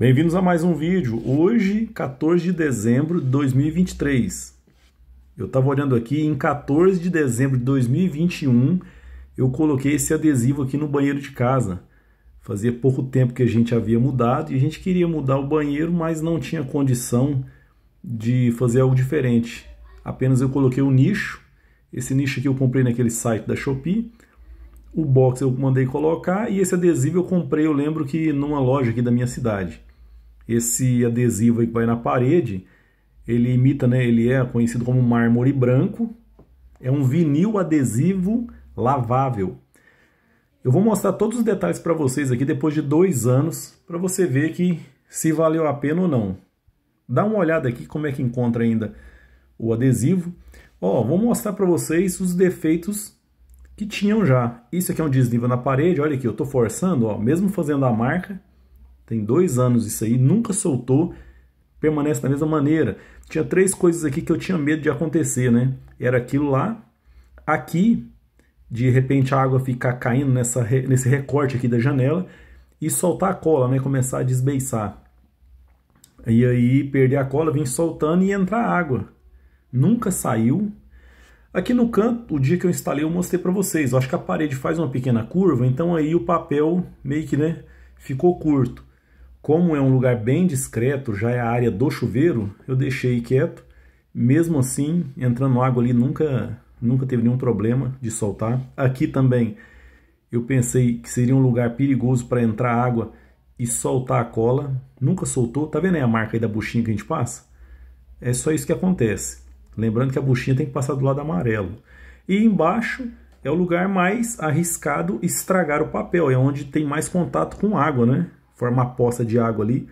Bem-vindos a mais um vídeo. Hoje, 14 de dezembro de 2023. Eu estava olhando aqui, em 14 de dezembro de 2021, eu coloquei esse adesivo aqui no banheiro de casa. Fazia pouco tempo que a gente havia mudado e a gente queria mudar o banheiro, mas não tinha condição de fazer algo diferente. Apenas eu coloquei o um nicho. Esse nicho aqui eu comprei naquele site da Shopee. O box eu mandei colocar e esse adesivo eu comprei, eu lembro que numa loja aqui da minha cidade. Esse adesivo aí que vai na parede, ele imita, né? Ele é conhecido como mármore branco. É um vinil adesivo lavável. Eu vou mostrar todos os detalhes para vocês aqui depois de dois anos, para você ver que se valeu a pena ou não. Dá uma olhada aqui como é que encontra ainda o adesivo. Ó, vou mostrar para vocês os defeitos que tinham já. Isso aqui é um desnível na parede, olha aqui, eu estou forçando, ó, mesmo fazendo a marca, tem dois anos isso aí, nunca soltou, permanece da mesma maneira. Tinha três coisas aqui que eu tinha medo de acontecer, né? Era aquilo lá, aqui, de repente a água ficar caindo nessa, nesse recorte aqui da janela e soltar a cola, né? Começar a desbeiçar. E aí perder a cola, vim soltando e entrar água. Nunca saiu. Aqui no canto, o dia que eu instalei, eu mostrei para vocês. Eu acho que a parede faz uma pequena curva, então aí o papel meio que né, ficou curto. Como é um lugar bem discreto, já é a área do chuveiro, eu deixei quieto. Mesmo assim, entrando água ali, nunca, nunca teve nenhum problema de soltar. Aqui também eu pensei que seria um lugar perigoso para entrar água e soltar a cola. Nunca soltou. Tá vendo aí a marca aí da buchinha que a gente passa? É só isso que acontece. Lembrando que a buchinha tem que passar do lado amarelo. E embaixo é o lugar mais arriscado estragar o papel, é onde tem mais contato com água, né? forma uma poça de água ali.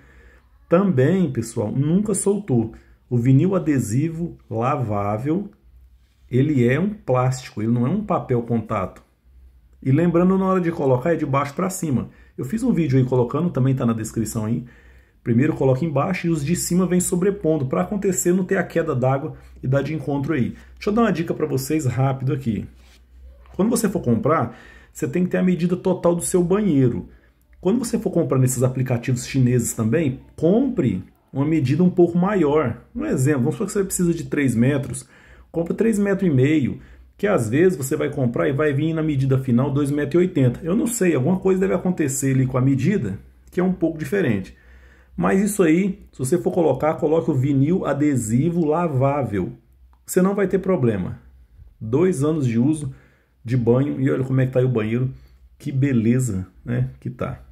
Também, pessoal, nunca soltou. O vinil adesivo lavável, ele é um plástico, ele não é um papel contato. E lembrando na hora de colocar, é de baixo para cima. Eu fiz um vídeo aí colocando, também está na descrição aí. Primeiro coloca embaixo e os de cima vem sobrepondo, para acontecer não ter a queda d'água e dar de encontro aí. Deixa eu dar uma dica para vocês rápido aqui. Quando você for comprar, você tem que ter a medida total do seu banheiro. Quando você for comprar nesses aplicativos chineses também, compre uma medida um pouco maior. Um exemplo, vamos supor que você precisa de 3 metros, compre 3,5 metros, e meio, que às vezes você vai comprar e vai vir na medida final 2,80 metros. Eu não sei, alguma coisa deve acontecer ali com a medida, que é um pouco diferente. Mas isso aí, se você for colocar, coloque o vinil adesivo lavável. Você não vai ter problema. Dois anos de uso de banho e olha como é que está aí o banheiro. Que beleza, né? Que tá.